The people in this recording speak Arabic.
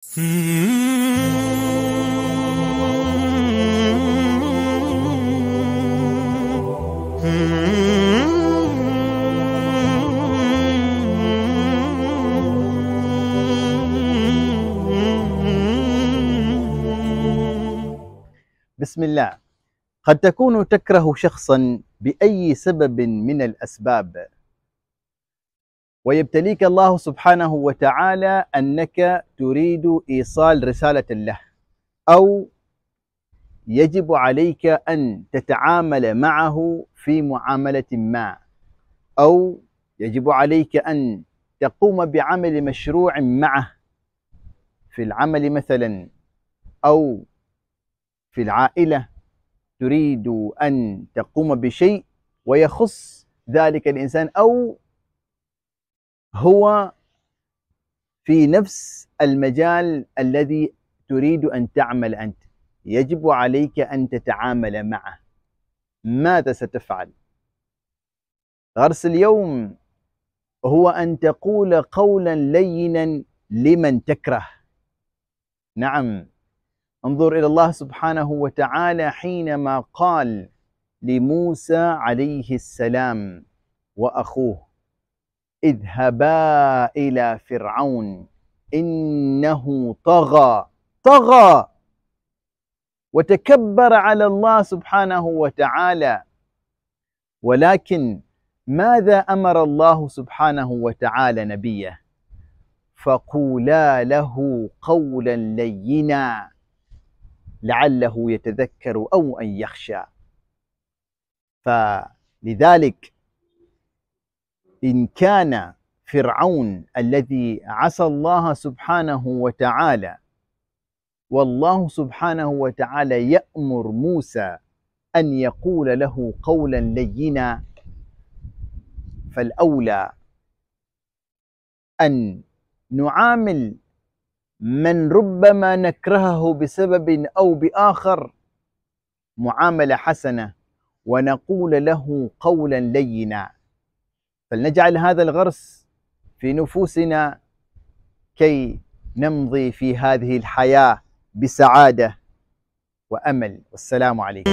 بسم الله قد تكون تكره شخصا باي سبب من الاسباب ويبتليك الله سبحانه وتعالى أنك تريد إيصال رسالة له أو يجب عليك أن تتعامل معه في معاملة ما أو يجب عليك أن تقوم بعمل مشروع معه في العمل مثلا أو في العائلة تريد أن تقوم بشيء ويخص ذلك الإنسان أو هو في نفس المجال الذي تريد أن تعمل أنت يجب عليك أن تتعامل معه ماذا ستفعل؟ غرس اليوم هو أن تقول قولا لينا لمن تكره نعم انظر إلى الله سبحانه وتعالى حينما قال لموسى عليه السلام وأخوه اذهبا إلى فرعون إنه طغى طغى وتكبر على الله سبحانه وتعالى ولكن ماذا أمر الله سبحانه وتعالى نبيه فقولا له قولا لينا لعله يتذكر أو أن يخشى فلذلك إن كان فرعون الذي عصى الله سبحانه وتعالى والله سبحانه وتعالى يأمر موسى أن يقول له قولا لينا فالأولى أن نعامل من ربما نكرهه بسبب أو بآخر معاملة حسنة ونقول له قولا لينا فلنجعل هذا الغرس في نفوسنا كي نمضي في هذه الحياة بسعادة وأمل والسلام عليكم